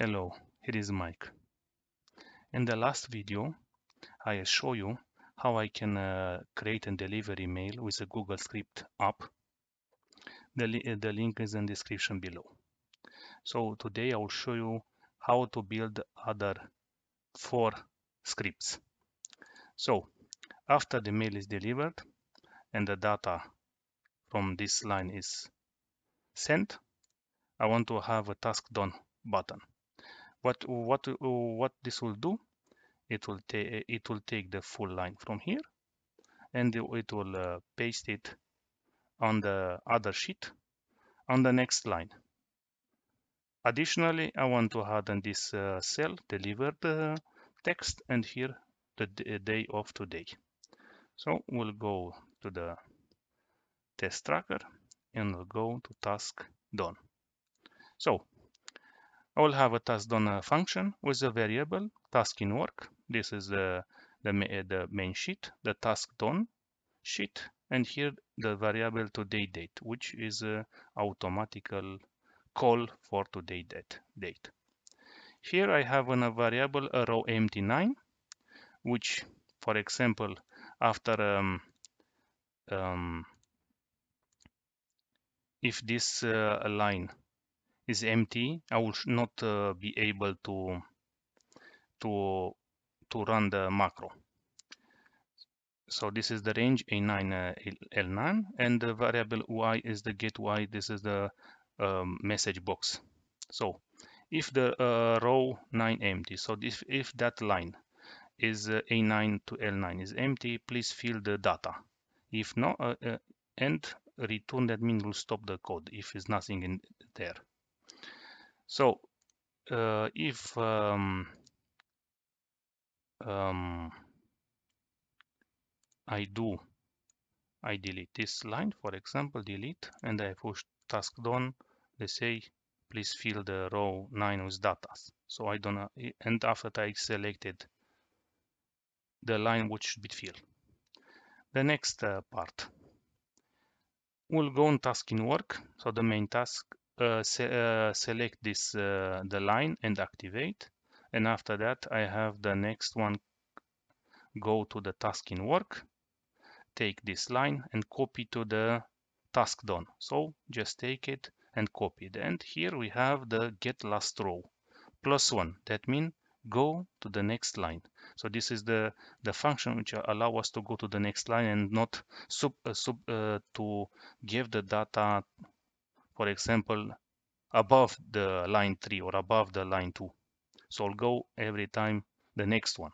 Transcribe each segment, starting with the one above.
Hello, it is Mike. In the last video, I show you how I can uh, create and deliver email with a Google script app. The, li uh, the link is in description below. So today I will show you how to build other four scripts. So after the mail is delivered and the data from this line is sent, I want to have a task done button. What what what this will do? It will take it will take the full line from here, and it will uh, paste it on the other sheet on the next line. Additionally, I want to add this uh, cell delivered uh, text and here the uh, day of today. So we'll go to the test tracker and we'll go to task done. So I will have a task done uh, function with a variable task in work. This is the, the, the main sheet, the task done sheet, and here the variable today date, which is a uh, automatical call for today date. date. Here I have a variable a row empty 9, which, for example, after um, um, if this uh, line is empty, I will not uh, be able to to to run the macro. So this is the range A9 uh, L9 and the variable Y is the get Y. This is the um, message box. So if the uh, row 9 empty, so if, if that line is uh, A9 to L9 is empty, please fill the data. If not, uh, uh, and return that means will stop the code if it's nothing in there. So uh, if um, um, I do, I delete this line, for example, delete, and I push task done, they say, please fill the row 9 with data. So I don't, eh, and after I selected the line which should be filled. The next uh, part, we'll go on task in work. So the main task uh, se uh, select this uh, the line and activate and after that I have the next one go to the task in work take this line and copy to the task done so just take it and copy it and here we have the get last row plus one that means go to the next line so this is the the function which allow us to go to the next line and not sub, uh, sub uh, to give the data for example, above the line 3 or above the line 2. So I'll go every time the next one.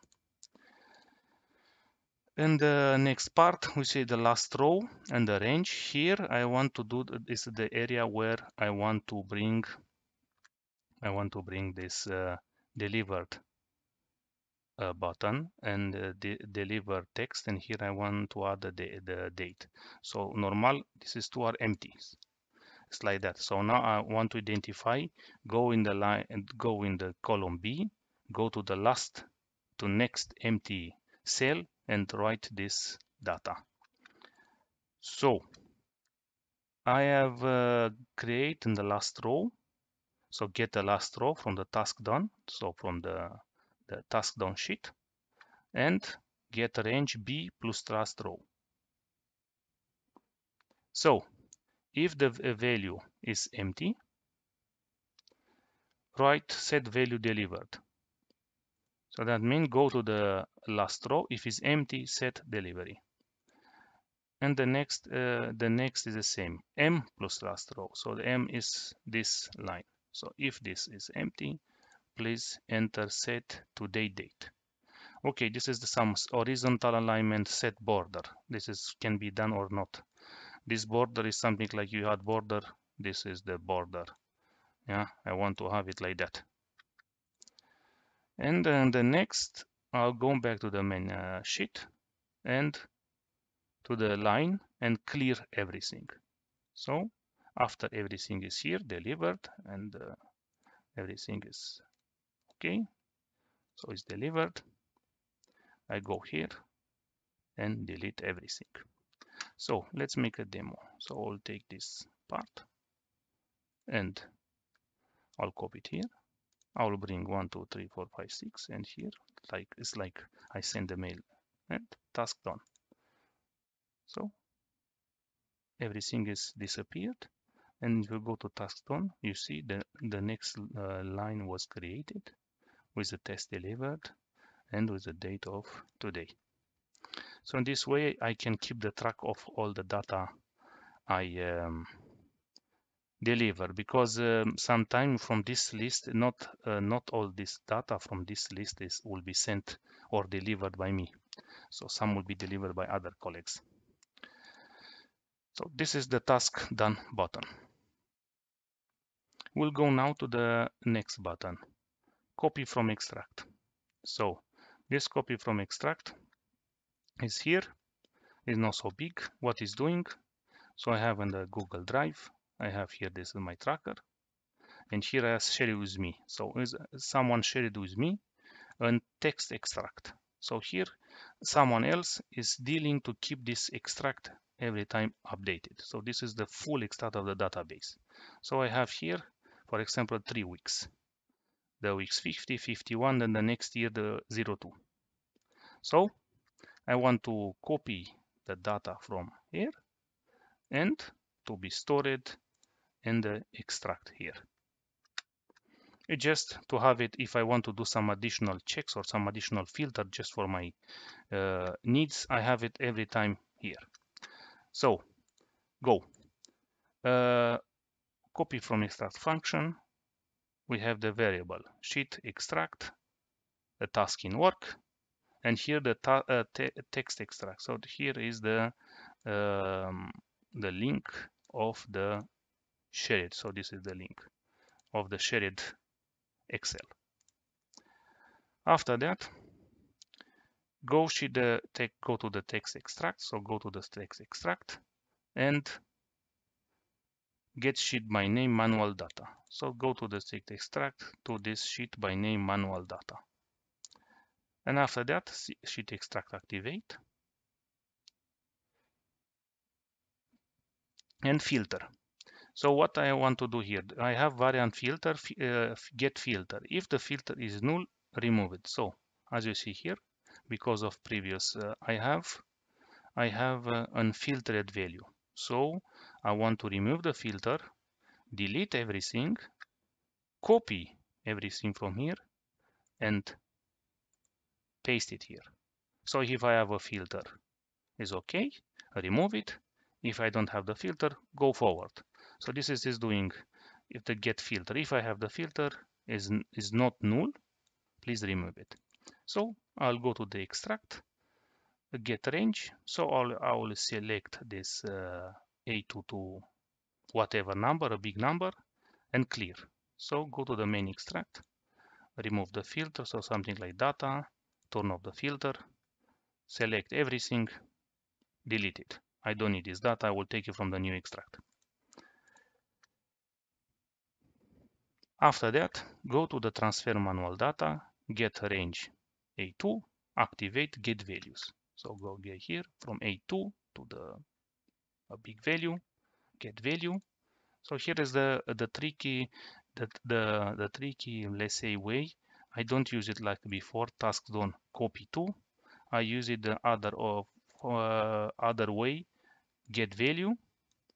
In the next part, we see the last row and the range. Here, I want to do this is the area where I want to bring I want to bring this uh, delivered uh, button and uh, de deliver text and here I want to add the, the date. So normal, this is two are empties it's like that so now i want to identify go in the line and go in the column b go to the last to next empty cell and write this data so i have uh, created in the last row so get the last row from the task done so from the the task done sheet and get range b plus last row so if the value is empty, write set value delivered. So that means go to the last row. If it's empty, set delivery. And the next, uh, the next is the same. M plus last row. So the M is this line. So if this is empty, please enter set today date. Okay, this is the sums horizontal alignment set border. This is can be done or not this border is something like you had border this is the border yeah i want to have it like that and then the next i'll go back to the main uh, sheet and to the line and clear everything so after everything is here delivered and uh, everything is okay so it's delivered i go here and delete everything so let's make a demo. So I'll take this part and I'll copy it here. I'll bring one, two, three, four, five, six, and here like it's like I send the mail and task done. So everything is disappeared. And if you go to task done, you see the, the next uh, line was created with the test delivered and with the date of today. So in this way, I can keep the track of all the data I um, deliver because um, sometime from this list, not uh, not all this data from this list is will be sent or delivered by me. So some will be delivered by other colleagues. So this is the task done button. We'll go now to the next button, copy from extract. So this copy from extract is here is not so big what is doing so I have in the Google Drive I have here this is my tracker and here I share shared with me so is someone shared with me and text extract so here someone else is dealing to keep this extract every time updated so this is the full extract of the database so I have here for example three weeks the weeks 50 51 and the next year the 02 so I want to copy the data from here and to be stored in the extract here. It just to have it if I want to do some additional checks or some additional filter just for my uh, needs, I have it every time here. So go. Uh, copy from extract function. We have the variable sheet extract, the task in work, and here the uh, te text extract. So here is the um, the link of the shared. So this is the link of the shared Excel. After that, go to the take go to the text extract. So go to the text extract and get sheet by name manual data. So go to the text extract to this sheet by name manual data. And after that, sheet extract activate and filter. So what I want to do here, I have variant filter, uh, get filter. If the filter is null, remove it. So as you see here, because of previous, uh, I have, I have uh, unfiltered value. So I want to remove the filter, delete everything, copy everything from here and paste it here. So if I have a filter, is okay, remove it. If I don't have the filter, go forward. So this is, is doing if the get filter. If I have the filter is, is not null, please remove it. So I'll go to the extract, get range. So I'll, I will select this uh, A2 to whatever number, a big number, and clear. So go to the main extract, remove the filter, so something like data, turn off the filter, select everything, delete it. I don't need this data, I will take it from the new extract. After that, go to the transfer manual data, get range A2, activate get values. So go get here from A2 to the a big value, get value. So here is the the tricky the the, the tricky let's say way I don't use it like before, task don't copy to. I use it the other of uh, other way, get value.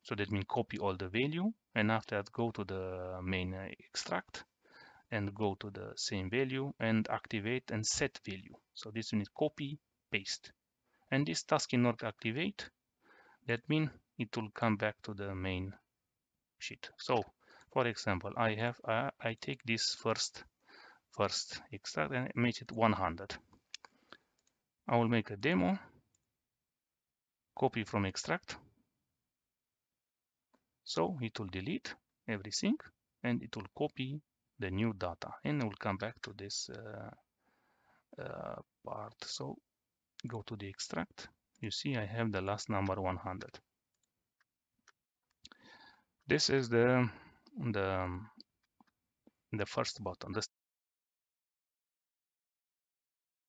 So that means copy all the value and after that go to the main uh, extract and go to the same value and activate and set value. So this one is copy, paste. And this task in not activate, that means it will come back to the main sheet. So for example, I have, uh, I take this first First extract and make it 100. I will make a demo, copy from extract. So it will delete everything and it will copy the new data and we'll come back to this uh, uh, part. So go to the extract. You see I have the last number 100. This is the the the first button, the